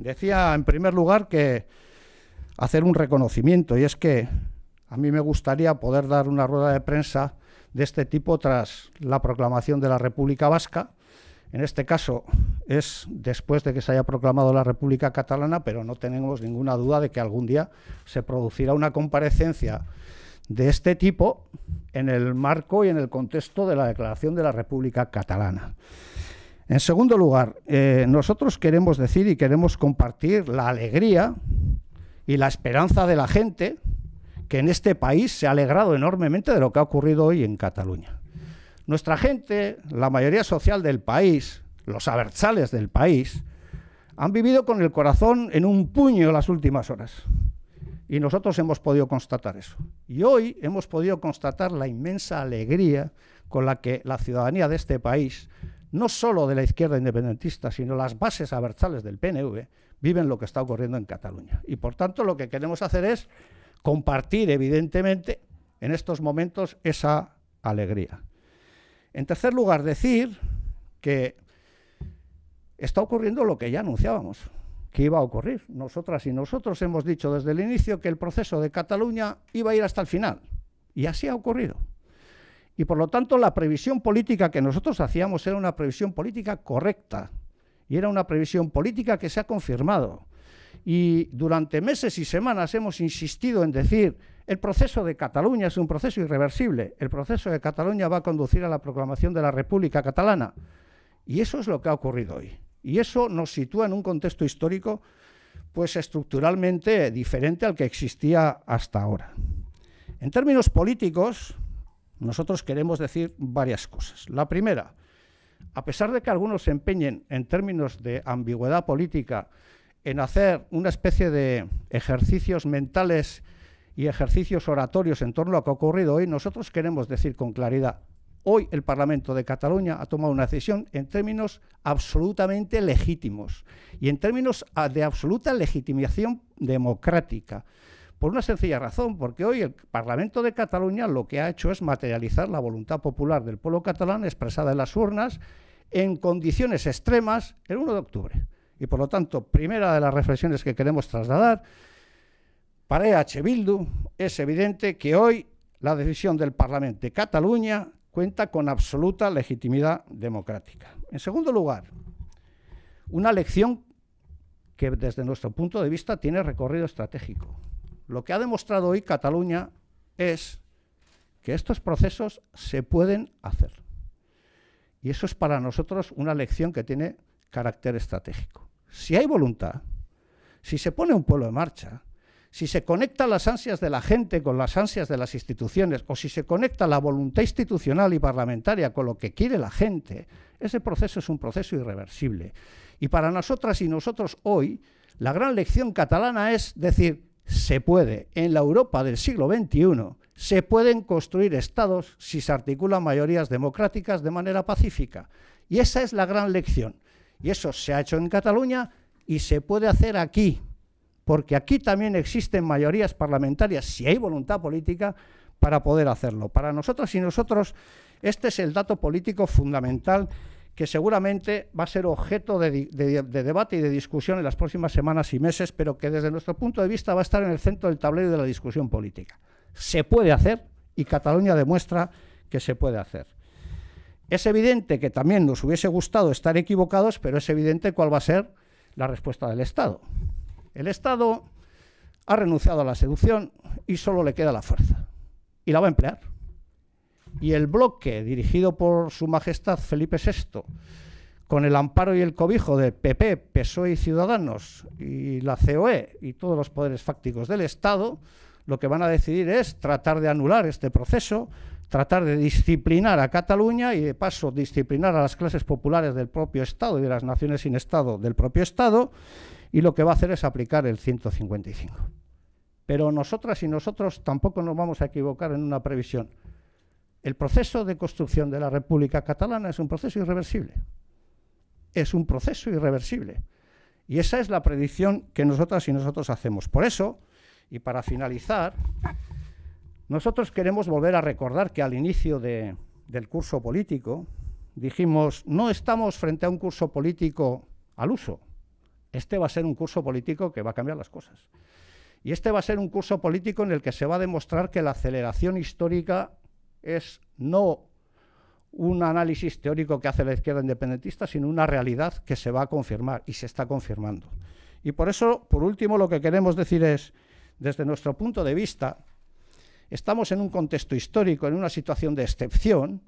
Decía en primer lugar que hacer un reconocimiento y es que a mí me gustaría poder dar una rueda de prensa de este tipo tras la proclamación de la República Vasca. En este caso es después de que se haya proclamado la República Catalana, pero no tenemos ninguna duda de que algún día se producirá una comparecencia de este tipo en el marco y en el contexto de la declaración de la República Catalana. En segundo lugar, eh, nosotros queremos decir y queremos compartir la alegría y la esperanza de la gente que en este país se ha alegrado enormemente de lo que ha ocurrido hoy en Cataluña. Nuestra gente, la mayoría social del país, los abertzales del país, han vivido con el corazón en un puño las últimas horas. Y nosotros hemos podido constatar eso. Y hoy hemos podido constatar la inmensa alegría con la que la ciudadanía de este país no solo de la izquierda independentista, sino las bases abertzales del PNV, viven lo que está ocurriendo en Cataluña. Y por tanto lo que queremos hacer es compartir, evidentemente, en estos momentos esa alegría. En tercer lugar, decir que está ocurriendo lo que ya anunciábamos que iba a ocurrir. Nosotras y nosotros hemos dicho desde el inicio que el proceso de Cataluña iba a ir hasta el final. Y así ha ocurrido. Y por lo tanto, la previsión política que nosotros hacíamos era una previsión política correcta. Y era una previsión política que se ha confirmado. Y durante meses y semanas hemos insistido en decir, el proceso de Cataluña es un proceso irreversible. El proceso de Cataluña va a conducir a la proclamación de la República Catalana. Y eso es lo que ha ocurrido hoy. Y eso nos sitúa en un contexto histórico pues estructuralmente diferente al que existía hasta ahora. En términos políticos, nosotros queremos decir varias cosas. La primera, a pesar de que algunos se empeñen en términos de ambigüedad política en hacer una especie de ejercicios mentales y ejercicios oratorios en torno a lo que ha ocurrido hoy, nosotros queremos decir con claridad, hoy el Parlamento de Cataluña ha tomado una decisión en términos absolutamente legítimos y en términos ah, de absoluta legitimación democrática. Por una sencilla razón, porque hoy el Parlamento de Cataluña lo que ha hecho es materializar la voluntad popular del pueblo catalán expresada en las urnas en condiciones extremas el 1 de octubre. Y por lo tanto, primera de las reflexiones que queremos trasladar, para EH Bildu es evidente que hoy la decisión del Parlamento de Cataluña cuenta con absoluta legitimidad democrática. En segundo lugar, una elección que desde nuestro punto de vista tiene recorrido estratégico. Lo que ha demostrado hoy Cataluña es que estos procesos se pueden hacer. Y eso es para nosotros una lección que tiene carácter estratégico. Si hay voluntad, si se pone un pueblo en marcha, si se conectan las ansias de la gente con las ansias de las instituciones, o si se conecta la voluntad institucional y parlamentaria con lo que quiere la gente, ese proceso es un proceso irreversible. Y para nosotras y nosotros hoy, la gran lección catalana es decir, se puede, en la Europa del siglo XXI, se pueden construir estados si se articulan mayorías democráticas de manera pacífica. Y esa es la gran lección. Y eso se ha hecho en Cataluña y se puede hacer aquí, porque aquí también existen mayorías parlamentarias, si hay voluntad política, para poder hacerlo. Para nosotras y nosotros, este es el dato político fundamental que seguramente va a ser objeto de, debate y de discusión en las próximas semanas y meses, pero que desde nuestro punto de vista va a estar en el centro del tablero de la discusión política. Se puede hacer y Cataluña demuestra que se puede hacer. Es evidente que también nos hubiese gustado estar equivocados, pero es evidente cuál va a ser la respuesta del Estado. El Estado ha renunciado a la seducción y solo le queda la fuerza. Y la va a emplear y el bloque dirigido por Su Majestad Felipe VI, con el amparo y el cobijo de PP, PSOE y Ciudadanos y la COE y todos los poderes fácticos del Estado, lo que van a decidir es tratar de anular este proceso, tratar de disciplinar a Cataluña y de paso disciplinar a las clases populares del propio Estado y de las naciones sin Estado del propio Estado, y lo que va a hacer es aplicar el 155. Pero nosotras y nosotros tampoco nos vamos a equivocar en una previsión. El proceso de construcción de la República Catalana es un proceso irreversible. Es un proceso irreversible. Y esa es la predicción que nosotras y nosotros hacemos. Por eso, y para finalizar, nosotros queremos volver a recordar que al inicio del curso político dijimos, no estamos frente a un curso político al uso. Este va a ser un curso político que va a cambiar las cosas. Y este va a ser un curso político en el que se va a demostrar que la aceleración histórica es no un análisis teórico que hace la izquierda independentista, sino una realidad que se va a confirmar y se está confirmando. Y por eso, por último, lo que queremos decir es, desde nuestro punto de vista, estamos en un contexto histórico, en una situación de excepción,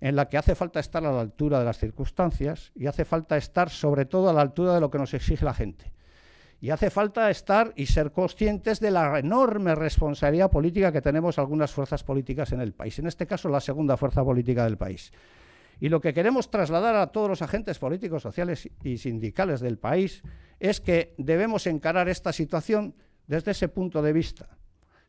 en la que hace falta estar a la altura de las circunstancias y hace falta estar sobre todo a la altura de lo que nos exige la gente. Y hace falta estar y ser conscientes de la enorme responsabilidad política que tenemos algunas fuerzas políticas en el país, en este caso la segunda fuerza política del país. Y lo que queremos trasladar a todos los agentes políticos, sociales y sindicales del país es que debemos encarar esta situación desde ese punto de vista,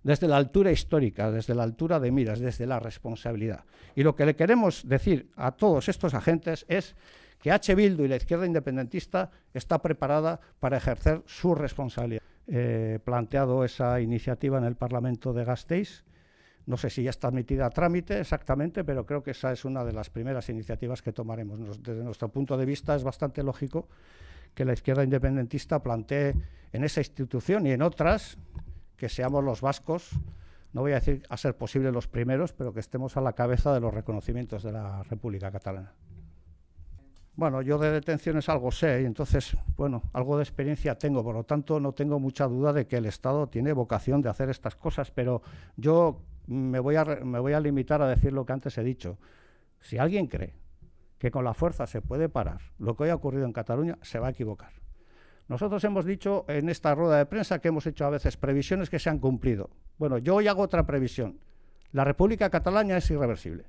desde la altura histórica, desde la altura de miras, desde la responsabilidad. Y lo que le queremos decir a todos estos agentes es que H. Bildu y la izquierda independentista está preparada para ejercer su responsabilidad. He planteado esa iniciativa en el Parlamento de Gasteiz. No sé si ya está admitida a trámite exactamente, pero creo que esa es una de las primeras iniciativas que tomaremos. desde nuestro punto de vista es bastante lógico que la izquierda independentista plantee en esa institución y en otras que seamos los vascos, no voy a decir a ser posible los primeros, pero que estemos a la cabeza de los reconocimientos de la República Catalana. Bueno, yo de detenciones algo sé, y entonces, bueno, algo de experiencia tengo, por lo tanto, no tengo mucha duda de que el Estado tiene vocación de hacer estas cosas, pero yo me voy a, me voy a limitar a decir lo que antes he dicho. Si alguien cree que con la fuerza se puede parar lo que hoy ha ocurrido en Cataluña, se va a equivocar. Nosotros hemos dicho en esta rueda de prensa que hemos hecho a veces previsiones que se han cumplido. Bueno, yo hoy hago otra previsión. La República Catalana es irreversible.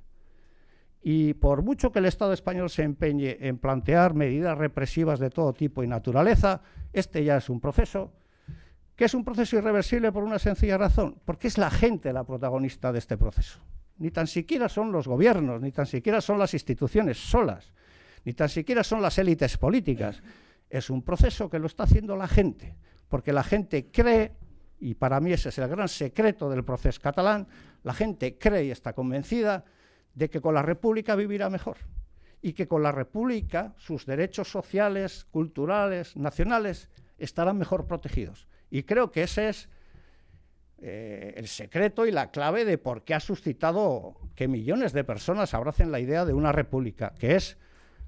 Y por mucho que el Estado español se empeñe en plantear medidas represivas de todo tipo y naturaleza, este ya es un proceso, que es un proceso irreversible por una sencilla razón, porque es la gente la protagonista de este proceso. Ni tan siquiera son los gobiernos, ni tan siquiera son las instituciones solas, ni tan siquiera son las élites políticas. Es un proceso que lo está haciendo la gente, porque la gente cree, y para mí ese es el gran secreto del proceso catalán, la gente cree y está convencida de que con la República vivirá mejor y que con la República sus derechos sociales, culturales, nacionales estarán mejor protegidos. Y creo que ese es eh, el secreto y la clave de por qué ha suscitado que millones de personas abracen la idea de una república, que es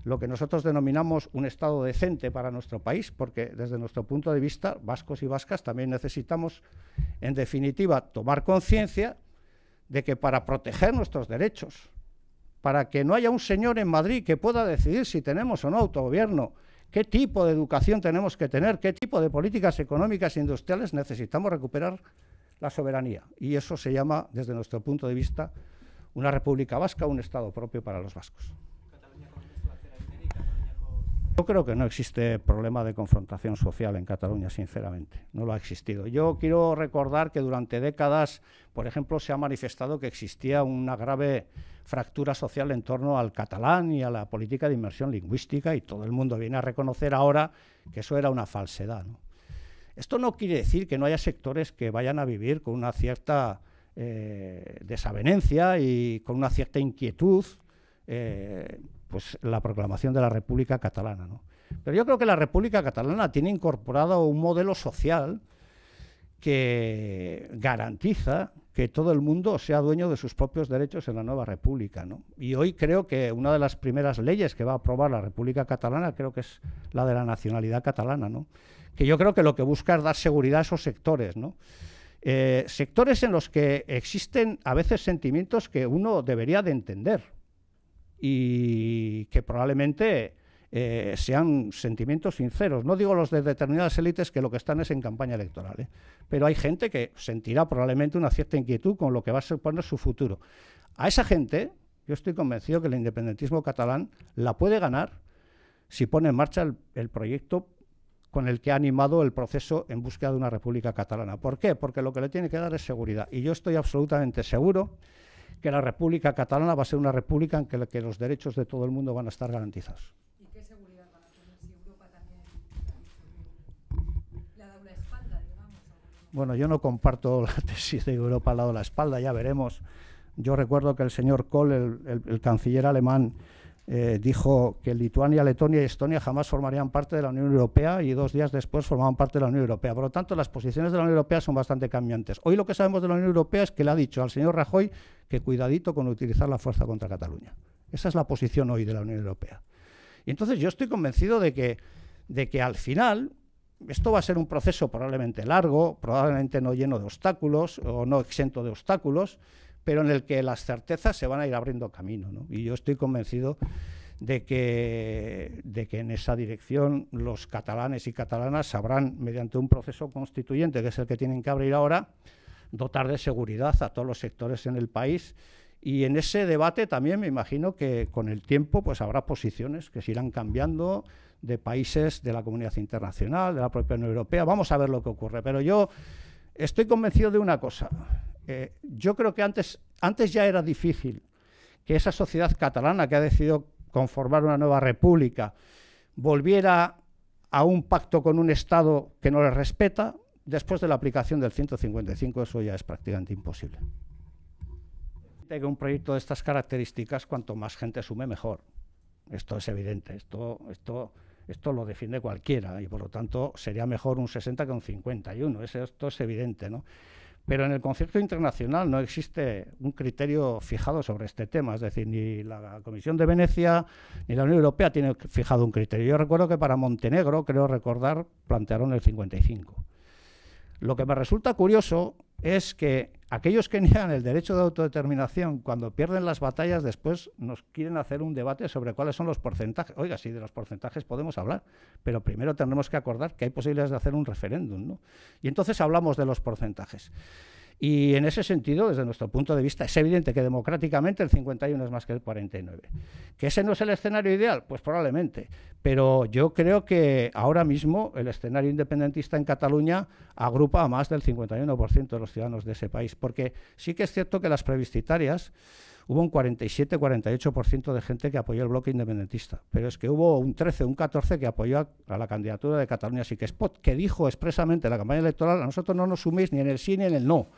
lo que nosotros denominamos un Estado decente para nuestro país, porque desde nuestro punto de vista, vascos y vascas también necesitamos, en definitiva, tomar conciencia de que para proteger nuestros derechos, para que no haya un señor en Madrid que pueda decidir si tenemos o no autogobierno, qué tipo de educación tenemos que tener, qué tipo de políticas económicas e industriales necesitamos recuperar la soberanía. Y eso se llama, desde nuestro punto de vista, una república vasca, un Estado propio para los vascos. Yo creo que no existe problema de confrontación social en Cataluña, sinceramente. No lo ha existido. Yo quiero recordar que durante décadas, por ejemplo, se ha manifestado que existía una grave fractura social en torno al catalán y a la política de inmersión lingüística y todo el mundo viene a reconocer ahora que eso era una falsedad. Esto no quiere decir que no haya sectores que vayan a vivir con una cierta eh, desavenencia y con una cierta inquietud. Eh, pues, la proclamación de la República Catalana. ¿no? Pero yo creo que la República Catalana tiene incorporado un modelo social que garantiza que todo el mundo sea dueño de sus propios derechos en la nueva República. ¿no? Y hoy creo que una de las primeras leyes que va a aprobar la República Catalana creo que es la de la nacionalidad catalana, ¿no? que yo creo que lo que busca es dar seguridad a esos sectores. ¿no? Eh, sectores en los que existen a veces sentimientos que uno debería de entender, y que probablemente eh, sean sentimientos sinceros. No digo los de determinadas élites que lo que están es en campaña electoral, ¿eh? pero hay gente que sentirá probablemente una cierta inquietud con lo que va a suponer su futuro. A esa gente, yo estoy convencido que el independentismo catalán la puede ganar si pone en marcha el, el proyecto con el que ha animado el proceso en búsqueda de una república catalana. ¿Por qué? Porque lo que le tiene que dar es seguridad. Y yo estoy absolutamente seguro que la República Catalana va a ser una república en que, la, que los derechos de todo el mundo van a estar garantizados. ¿Y qué seguridad también Bueno, yo no comparto la tesis de Europa al lado de la espalda, ya veremos. Yo recuerdo que el señor Kohl, el canciller alemán, eh, dijo que Lituania, Letonia y Estonia jamás formarían parte de la Unión Europea y dos días después formaban parte de la Unión Europea. Por lo tanto, las posiciones de la Unión Europea son bastante cambiantes. Hoy lo que sabemos de la Unión Europea es que le ha dicho al señor Rajoy que cuidadito con utilizar la fuerza contra Cataluña. Esa es la posición hoy de la Unión Europea. Y entonces yo estoy convencido de que, de que al final esto va a ser un proceso probablemente largo, probablemente no lleno de obstáculos o no exento de obstáculos, pero en el que las certezas se van a ir abriendo camino. ¿no? Y yo estoy convencido de que, de que en esa dirección los catalanes y catalanas sabrán, mediante un proceso constituyente, que es el que tienen que abrir ahora, dotar de seguridad a todos los sectores en el país. Y en ese debate también me imagino que con el tiempo pues habrá posiciones que se irán cambiando de países de la comunidad internacional, de la propia Unión Europea. Vamos a ver lo que ocurre. Pero yo estoy convencido de una cosa. Eh, yo creo que antes, antes ya era difícil que esa sociedad catalana que ha decidido conformar una nueva república volviera a un pacto con un Estado que no le respeta, después de la aplicación del 155 eso ya es prácticamente imposible. Tengo un proyecto de estas características, cuanto más gente sume, mejor. Esto es evidente, esto, esto, esto lo defiende cualquiera y por lo tanto sería mejor un 60 que un 51, esto es evidente. ¿no? Pero en el concierto internacional no existe un criterio fijado sobre este tema, es decir, ni la Comisión de Venecia ni la Unión Europea tiene fijado un criterio. Yo recuerdo que para Montenegro, creo recordar, plantearon el 55. Lo que me resulta curioso es que aquellos que niegan el derecho de autodeterminación, cuando pierden las batallas, después nos quieren hacer un debate sobre cuáles son los porcentajes. Oiga, sí, de los porcentajes podemos hablar, pero primero tenemos que acordar que hay posibilidades de hacer un referéndum. ¿no? Y entonces hablamos de los porcentajes. Y en ese sentido, desde nuestro punto de vista, es evidente que democráticamente el 51 es más que el 49. ¿Que ese no es el escenario ideal? Pues probablemente. Pero yo creo que ahora mismo el escenario independentista en Cataluña agrupa a más del 51% de los ciudadanos de ese país. Porque sí que es cierto que las previstitarias hubo un 47-48% de gente que apoyó el bloque independentista, pero es que hubo un 13, un 14 que apoyó a, la candidatura de Cataluña Así que Spot, que dijo expresamente en la campaña electoral, a nosotros no nos suméis ni en el sí ni en el no.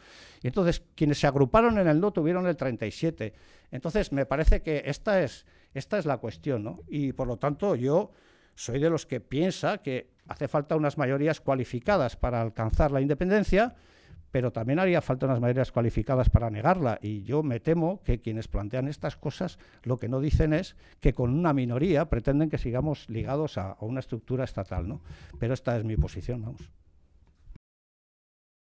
Y entonces quienes se agruparon en el no tuvieron el 37. Entonces me parece que esta es, esta es la cuestión, ¿no? Y por lo tanto yo soy de los que piensa que hace falta unas mayorías cualificadas para alcanzar la independencia pero también haría falta unas maneras cualificadas para negarla. Y yo me temo que quienes plantean estas cosas lo que no dicen es que con una minoría pretenden que sigamos ligados a, una estructura estatal. ¿no? Pero esta es mi posición, vamos.